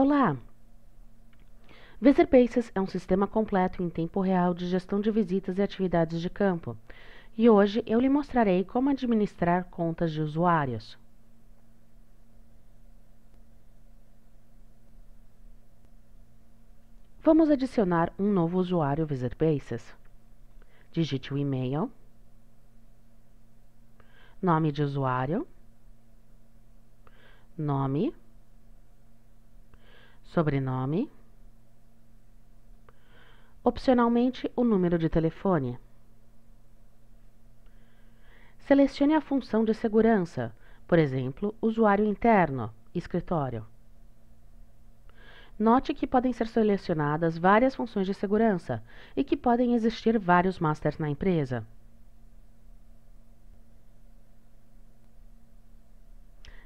Olá! Visitor Bases é um sistema completo em tempo real de gestão de visitas e atividades de campo, e hoje eu lhe mostrarei como administrar contas de usuários. Vamos adicionar um novo usuário Visitor Bases. Digite o e-mail, nome de usuário, nome, sobrenome, opcionalmente o número de telefone. Selecione a função de segurança, por exemplo, usuário interno, escritório. Note que podem ser selecionadas várias funções de segurança e que podem existir vários masters na empresa.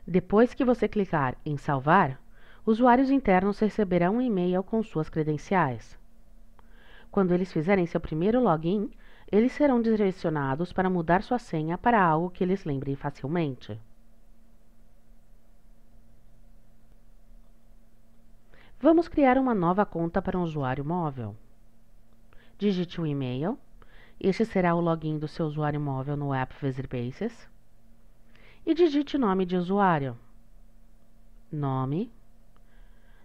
Depois que você clicar em salvar, usuários internos receberão um e-mail com suas credenciais. Quando eles fizerem seu primeiro login, eles serão direcionados para mudar sua senha para algo que eles lembrem facilmente. Vamos criar uma nova conta para um usuário móvel. Digite o e-mail. Este será o login do seu usuário móvel no app Visitbases. E digite nome de usuário. Nome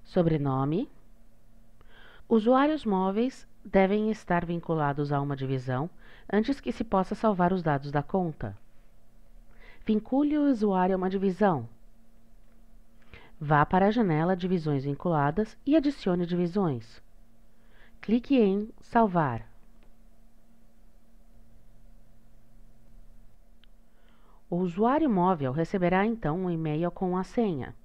Sobrenome: Usuários móveis devem estar vinculados a uma divisão antes que se possa salvar os dados da conta. Vincule o usuário a uma divisão. Vá para a janela Divisões vinculadas e adicione divisões. Clique em Salvar. O usuário móvel receberá então um e-mail com a senha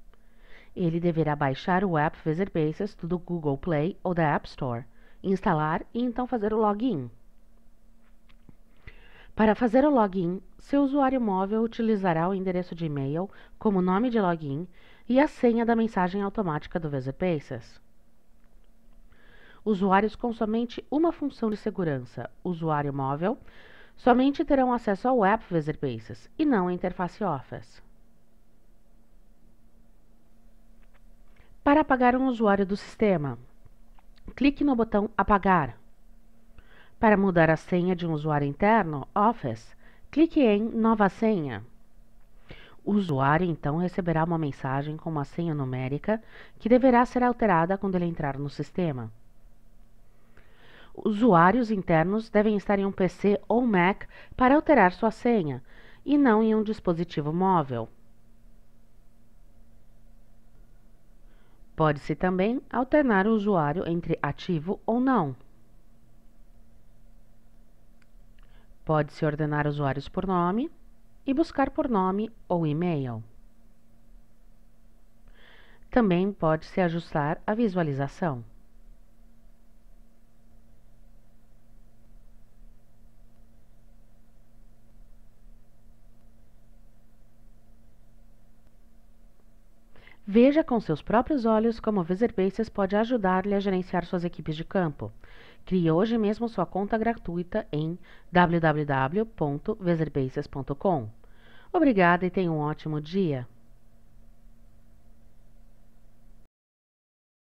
ele deverá baixar o app Visit Basis do Google Play ou da App Store, instalar e então fazer o login. Para fazer o login, seu usuário móvel utilizará o endereço de e-mail como nome de login e a senha da mensagem automática do Visit Basis. Usuários com somente uma função de segurança, usuário móvel, somente terão acesso ao app Visit Basis e não à interface Office. Para apagar um usuário do sistema, clique no botão Apagar. Para mudar a senha de um usuário interno, Office, clique em Nova senha. O usuário então receberá uma mensagem com uma senha numérica que deverá ser alterada quando ele entrar no sistema. Usuários internos devem estar em um PC ou Mac para alterar sua senha, e não em um dispositivo móvel. Pode-se também alternar o usuário entre ativo ou não. Pode-se ordenar usuários por nome e buscar por nome ou e-mail. Também pode-se ajustar a visualização. Veja com seus próprios olhos como o Viserbases pode ajudar-lhe a gerenciar suas equipes de campo. Crie hoje mesmo sua conta gratuita em www.viserbases.com. Obrigada e tenha um ótimo dia!